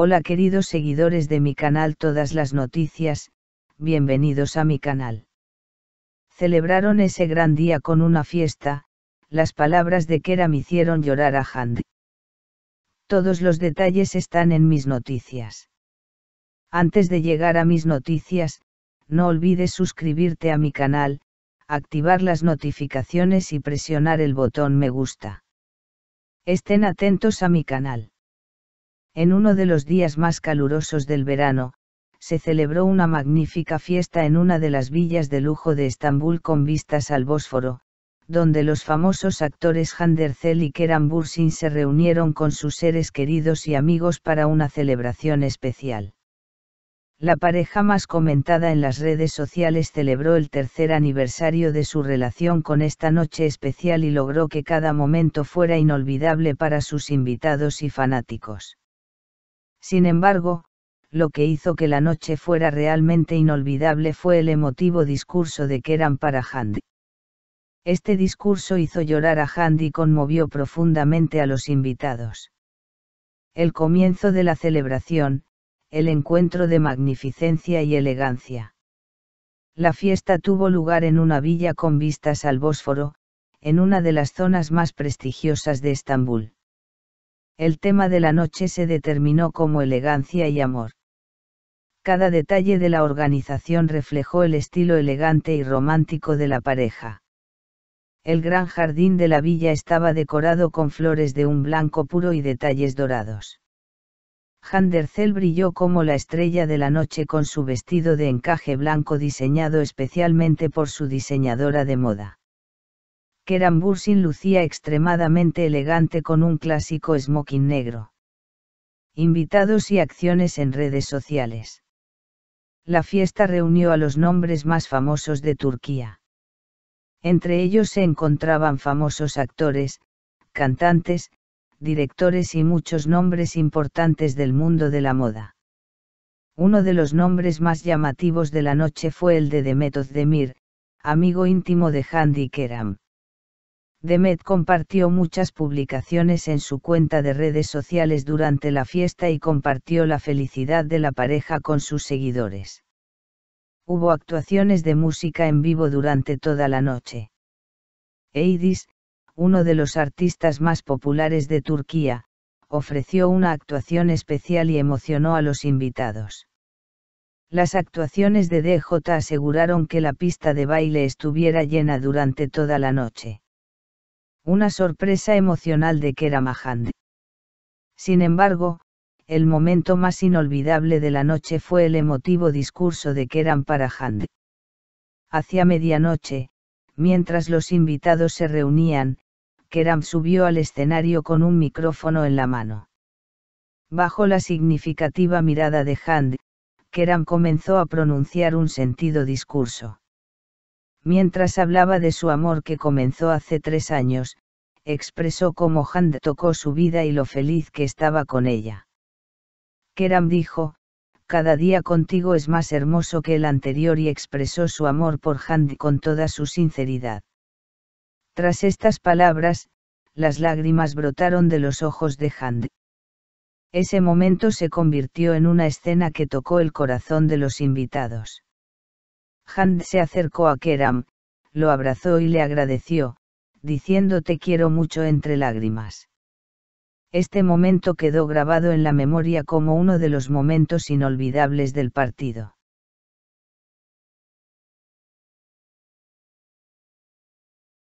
Hola queridos seguidores de mi canal Todas las Noticias, bienvenidos a mi canal. Celebraron ese gran día con una fiesta, las palabras de Kera me hicieron llorar a Hand. Todos los detalles están en mis noticias. Antes de llegar a mis noticias, no olvides suscribirte a mi canal, activar las notificaciones y presionar el botón me gusta. Estén atentos a mi canal. En uno de los días más calurosos del verano, se celebró una magnífica fiesta en una de las villas de lujo de Estambul con vistas al Bósforo, donde los famosos actores Handercel y Keran Bursin se reunieron con sus seres queridos y amigos para una celebración especial. La pareja más comentada en las redes sociales celebró el tercer aniversario de su relación con esta noche especial y logró que cada momento fuera inolvidable para sus invitados y fanáticos. Sin embargo, lo que hizo que la noche fuera realmente inolvidable fue el emotivo discurso de Keran para Handy. Este discurso hizo llorar a Handy y conmovió profundamente a los invitados. El comienzo de la celebración, el encuentro de magnificencia y elegancia. La fiesta tuvo lugar en una villa con vistas al Bósforo, en una de las zonas más prestigiosas de Estambul el tema de la noche se determinó como elegancia y amor. Cada detalle de la organización reflejó el estilo elegante y romántico de la pareja. El gran jardín de la villa estaba decorado con flores de un blanco puro y detalles dorados. Handercel brilló como la estrella de la noche con su vestido de encaje blanco diseñado especialmente por su diseñadora de moda. Kerambursin Bursin lucía extremadamente elegante con un clásico smoking negro. Invitados y acciones en redes sociales. La fiesta reunió a los nombres más famosos de Turquía. Entre ellos se encontraban famosos actores, cantantes, directores y muchos nombres importantes del mundo de la moda. Uno de los nombres más llamativos de la noche fue el de Demet Özdemir, amigo íntimo de Handi Keram. Demet compartió muchas publicaciones en su cuenta de redes sociales durante la fiesta y compartió la felicidad de la pareja con sus seguidores. Hubo actuaciones de música en vivo durante toda la noche. Edis, uno de los artistas más populares de Turquía, ofreció una actuación especial y emocionó a los invitados. Las actuaciones de DJ aseguraron que la pista de baile estuviera llena durante toda la noche una sorpresa emocional de a Hand. Sin embargo, el momento más inolvidable de la noche fue el emotivo discurso de Keram para Hand. Hacia medianoche, mientras los invitados se reunían, Keram subió al escenario con un micrófono en la mano. Bajo la significativa mirada de Hand, Keram comenzó a pronunciar un sentido discurso. Mientras hablaba de su amor que comenzó hace tres años, expresó cómo Hand tocó su vida y lo feliz que estaba con ella. Keram dijo, cada día contigo es más hermoso que el anterior y expresó su amor por Hand con toda su sinceridad. Tras estas palabras, las lágrimas brotaron de los ojos de Hand. Ese momento se convirtió en una escena que tocó el corazón de los invitados. Hand se acercó a Keram, lo abrazó y le agradeció, diciendo te quiero mucho entre lágrimas. Este momento quedó grabado en la memoria como uno de los momentos inolvidables del partido.